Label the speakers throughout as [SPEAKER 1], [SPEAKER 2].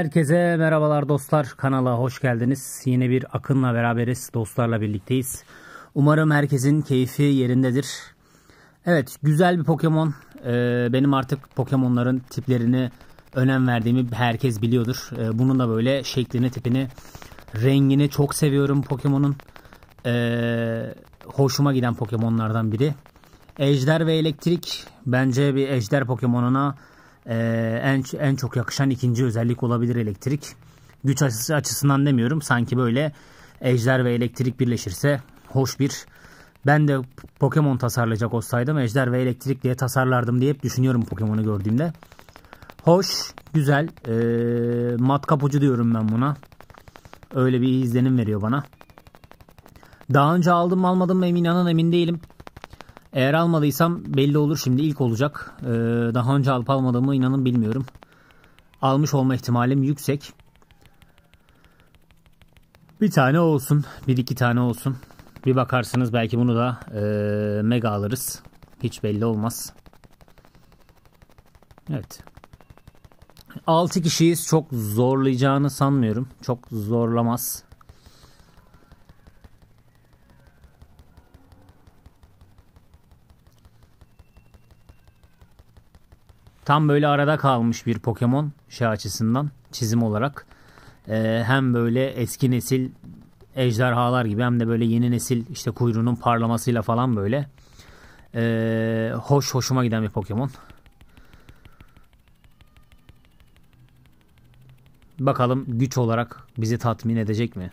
[SPEAKER 1] Herkese merhabalar dostlar. Kanala hoş geldiniz. Yine bir Akın'la beraberiz. Dostlarla birlikteyiz. Umarım herkesin keyfi yerindedir. Evet güzel bir Pokemon. Ee, benim artık Pokemon'ların tiplerini önem verdiğimi herkes biliyordur. Ee, bunun da böyle şeklini, tipini, rengini çok seviyorum Pokemon'un. Ee, hoşuma giden Pokemon'lardan biri. Ejder ve Elektrik bence bir Ejder Pokemon'una ee, en, en çok yakışan ikinci özellik olabilir elektrik. Güç açısı açısından demiyorum. Sanki böyle ejder ve elektrik birleşirse hoş bir ben de Pokemon tasarlayacak olsaydım ejder ve elektrik diye tasarlardım diye hep düşünüyorum Pokemon'u gördüğümde. Hoş, güzel. Ee, matkap ucu diyorum ben buna. Öyle bir izlenim veriyor bana. Daha önce aldım mı almadım mı emin anan emin değilim. Eğer almadıysam belli olur şimdi ilk olacak. Ee, daha önce alıp almadığımı inanın bilmiyorum. Almış olma ihtimalim yüksek. Bir tane olsun. Bir iki tane olsun. Bir bakarsınız belki bunu da e, mega alırız. Hiç belli olmaz. Evet. 6 kişiyiz. Çok zorlayacağını sanmıyorum. Çok zorlamaz. Tam böyle arada kalmış bir Pokemon şey açısından çizim olarak. Ee, hem böyle eski nesil ejderhalar gibi hem de böyle yeni nesil işte kuyruğunun parlamasıyla falan böyle. Ee, hoş hoşuma giden bir Pokemon. Bakalım güç olarak bizi tatmin edecek mi?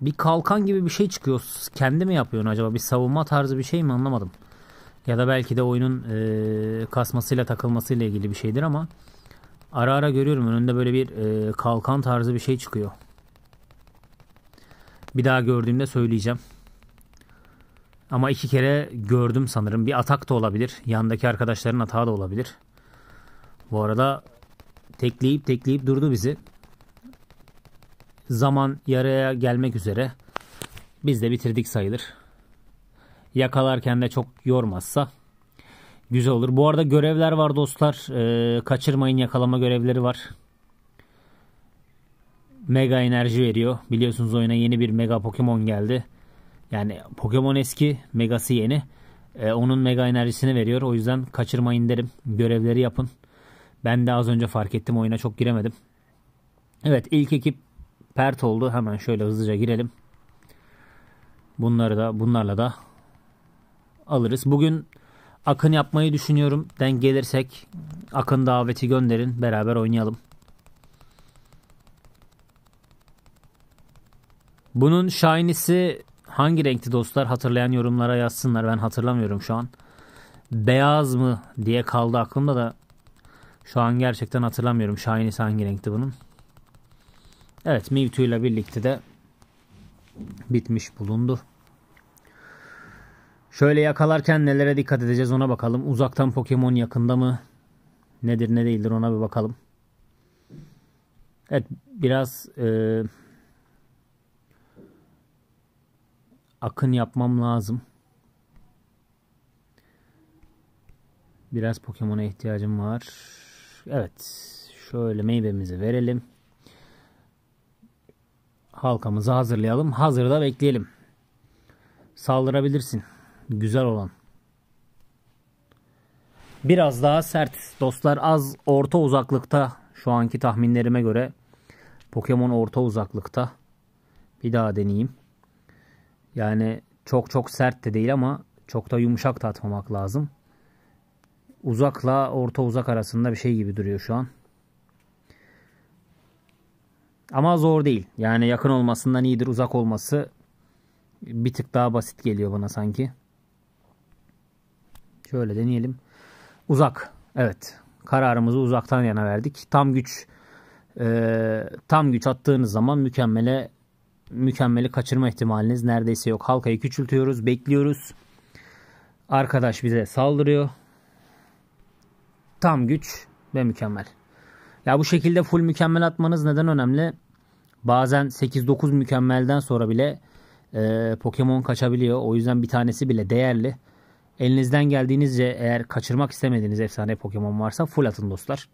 [SPEAKER 1] Bir kalkan gibi bir şey çıkıyor. Kendi mi yapıyorsun acaba? Bir savunma tarzı bir şey mi anlamadım. Ya da belki de oyunun e, kasmasıyla takılmasıyla ilgili bir şeydir ama ara ara görüyorum önünde böyle bir e, kalkan tarzı bir şey çıkıyor. Bir daha gördüğümde söyleyeceğim. Ama iki kere gördüm sanırım. Bir atak da olabilir. Yandaki arkadaşların hata da olabilir. Bu arada tekleyip tekleyip durdu bizi. Zaman yaraya gelmek üzere. Biz de bitirdik sayılır yakalarken de çok yormazsa güzel olur. Bu arada görevler var dostlar. Ee, kaçırmayın yakalama görevleri var. Mega enerji veriyor. Biliyorsunuz oyuna yeni bir mega Pokemon geldi. Yani Pokemon eski, megası yeni. Ee, onun mega enerjisini veriyor. O yüzden kaçırmayın derim. Görevleri yapın. Ben de az önce fark ettim oyuna çok giremedim. Evet ilk ekip pert oldu. Hemen şöyle hızlıca girelim. Bunları da bunlarla da alırız. Bugün Akın yapmayı düşünüyorum. Denk gelirsek Akın daveti gönderin. Beraber oynayalım. Bunun Shiny'si hangi renkti dostlar? Hatırlayan yorumlara yazsınlar. Ben hatırlamıyorum şu an. Beyaz mı diye kaldı aklımda da şu an gerçekten hatırlamıyorum. Shiny'si hangi renkti bunun? Evet Mewtwo ile birlikte de bitmiş bulundu. Şöyle yakalarken nelere dikkat edeceğiz ona bakalım. Uzaktan Pokemon yakında mı? Nedir ne değildir ona bir bakalım. Evet biraz e, akın yapmam lazım. Biraz Pokemon'a ihtiyacım var. Evet. Şöyle meyvemizi verelim. Halkamızı hazırlayalım. Hazırda bekleyelim. Saldırabilirsin güzel olan. Biraz daha sert dostlar az orta uzaklıkta şu anki tahminlerime göre Pokemon orta uzaklıkta. Bir daha deneyeyim. Yani çok çok sert de değil ama çok da yumuşak da atmamak lazım. Uzakla orta uzak arasında bir şey gibi duruyor şu an. Ama zor değil. Yani yakın olmasından iyidir uzak olması bir tık daha basit geliyor bana sanki. Şöyle deneyelim. Uzak. Evet. Kararımızı uzaktan yana verdik. Tam güç e, tam güç attığınız zaman mükemmele mükemmeli kaçırma ihtimaliniz neredeyse yok. Halkayı küçültüyoruz, bekliyoruz. Arkadaş bize saldırıyor. Tam güç ve mükemmel. Ya bu şekilde full mükemmel atmanız neden önemli? Bazen 8-9 mükemmelden sonra bile e, Pokemon kaçabiliyor. O yüzden bir tanesi bile değerli. Elinizden geldiğinizce eğer kaçırmak istemediğiniz efsane Pokemon varsa full atın dostlar.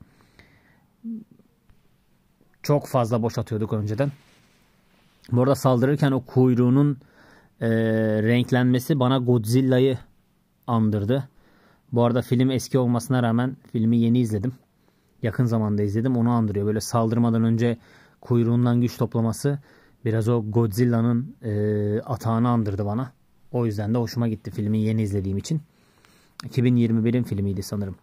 [SPEAKER 1] Çok fazla boş atıyorduk önceden. Bu arada saldırırken o kuyruğunun e, renklenmesi bana Godzilla'yı andırdı. Bu arada film eski olmasına rağmen filmi yeni izledim. Yakın zamanda izledim onu andırıyor. Böyle saldırmadan önce kuyruğundan güç toplaması biraz o Godzilla'nın e, atağını andırdı bana. O yüzden de hoşuma gitti filmi yeni izlediğim için. 2021'in filmiydi sanırım.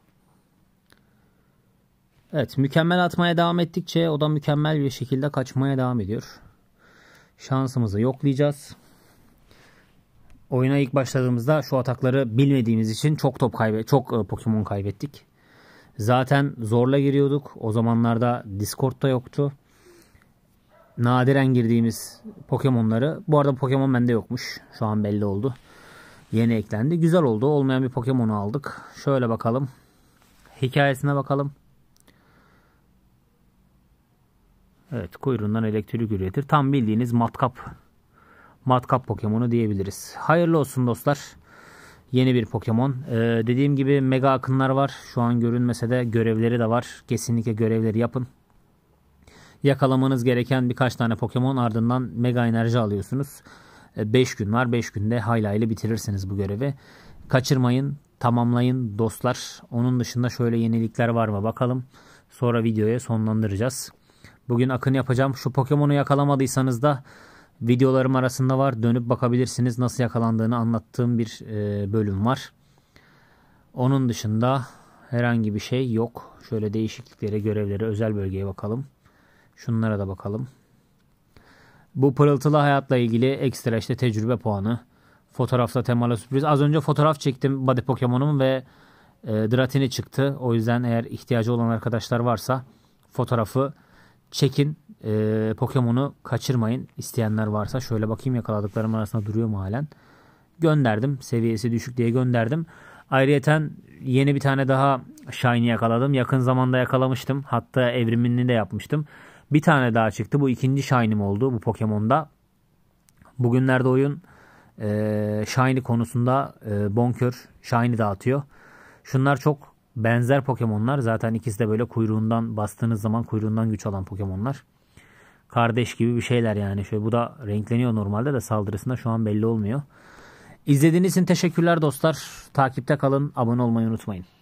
[SPEAKER 1] Evet mükemmel atmaya devam ettikçe o da mükemmel bir şekilde kaçmaya devam ediyor. Şansımızı yoklayacağız. Oyuna ilk başladığımızda şu atakları bilmediğimiz için çok top kaybe çok e, Pokemon kaybettik. Zaten zorla giriyorduk. O zamanlarda Discord da yoktu nadiren girdiğimiz Pokemon'ları. Bu arada Pokemon bende yokmuş. Şu an belli oldu. Yeni eklendi. Güzel oldu. Olmayan bir Pokemon'u aldık. Şöyle bakalım. Hikayesine bakalım. Evet kuyruğundan elektrik üretir. Tam bildiğiniz matkap. Matkap Pokemon'u diyebiliriz. Hayırlı olsun dostlar. Yeni bir Pokemon. Ee, dediğim gibi mega akınlar var. Şu an görünmese de görevleri de var. Kesinlikle görevleri yapın yakalamanız gereken birkaç tane Pokemon ardından mega enerji alıyorsunuz. 5 e, gün var. 5 günde haylayla bitirirsiniz bu görevi. Kaçırmayın, tamamlayın dostlar. Onun dışında şöyle yenilikler var mı bakalım. Sonra videoya sonlandıracağız. Bugün akın yapacağım. Şu Pokemon'u yakalamadıysanız da videolarım arasında var. Dönüp bakabilirsiniz nasıl yakalandığını anlattığım bir e, bölüm var. Onun dışında herhangi bir şey yok. Şöyle değişikliklere, görevlere, özel bölgeye bakalım. Şunlara da bakalım. Bu pırıltılı hayatla ilgili ekstra işte tecrübe puanı. Fotoğrafta temalı sürpriz. Az önce fotoğraf çektim Body Pokemon'um ve e, Dratini çıktı. O yüzden eğer ihtiyacı olan arkadaşlar varsa fotoğrafı çekin. E, Pokemon'u kaçırmayın. İsteyenler varsa şöyle bakayım yakaladıklarım arasında duruyor mu halen. Gönderdim. Seviyesi düşük diye gönderdim. Ayrıyeten yeni bir tane daha Shiny yakaladım. Yakın zamanda yakalamıştım. Hatta evrimini de yapmıştım. Bir tane daha çıktı. Bu ikinci Shine'im oldu bu Pokemon'da. Bugünlerde oyun e, Shiny konusunda e, bonkör Shiny dağıtıyor. Şunlar çok benzer Pokemon'lar. Zaten ikisi de böyle kuyruğundan bastığınız zaman kuyruğundan güç alan Pokemon'lar. Kardeş gibi bir şeyler yani. Şöyle bu da renkleniyor normalde de saldırısında şu an belli olmuyor. İzlediğiniz için teşekkürler dostlar. Takipte kalın, abone olmayı unutmayın.